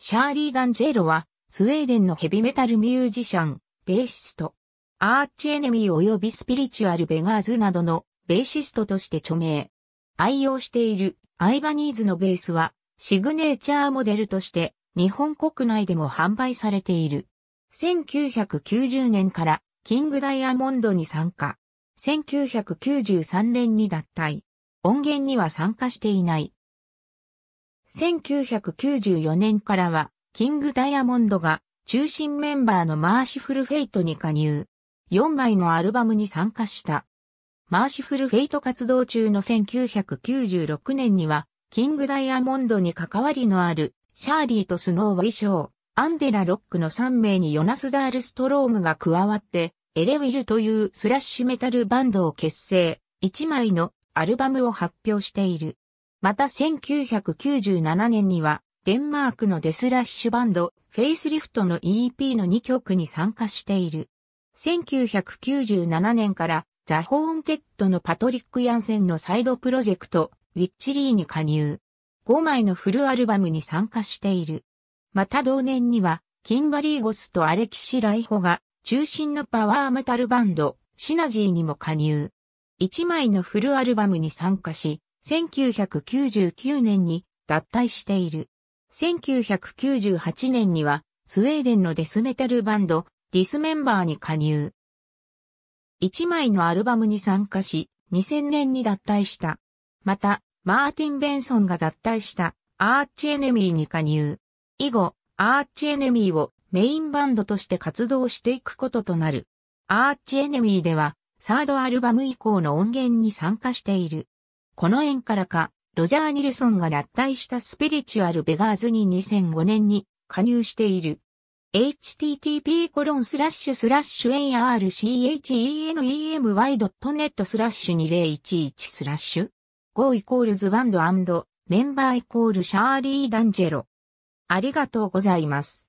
シャーリー・ガンジェロは、スウェーデンのヘビメタルミュージシャン、ベーシスト、アーチエネミー及びスピリチュアル・ベガーズなどのベーシストとして著名。愛用しているアイバニーズのベースは、シグネーチャーモデルとして、日本国内でも販売されている。1990年からキングダイヤモンドに参加。1993年に脱退。音源には参加していない。1994年からは、キングダイヤモンドが中心メンバーのマーシフルフェイトに加入。4枚のアルバムに参加した。マーシフルフェイト活動中の1996年には、キングダイヤモンドに関わりのある、シャーリーとスノーは衣装、アンデラ・ロックの3名にヨナス・ダール・ストロームが加わって、エレウィルというスラッシュメタルバンドを結成、1枚のアルバムを発表している。また1997年には、デンマークのデスラッシュバンド、フェイスリフトの EP の2曲に参加している。1997年から、ザ・ホーンテッドのパトリック・ヤンセンのサイドプロジェクト、ウィッチリーに加入。5枚のフルアルバムに参加している。また同年には、キンバリーゴスとアレキシ・ライホが、中心のパワーメタルバンド、シナジーにも加入。1枚のフルアルバムに参加し、1999年に脱退している。1998年にはスウェーデンのデスメタルバンドディスメンバーに加入。1枚のアルバムに参加し2000年に脱退した。また、マーティン・ベンソンが脱退したアーチエネミーに加入。以後、アーチエネミーをメインバンドとして活動していくこととなる。アーチエネミーではサードアルバム以降の音源に参加している。この縁からか、ロジャー・ニルソンが脱退したスピリチュアル・ベガーズに2005年に加入している。http コロンスラッシュスラッシュ archenem.y.net スラッシュ2011スラッシュ go イコールズバンドメンバーイコールシャーリー・ダンジェロ。ありがとうございます。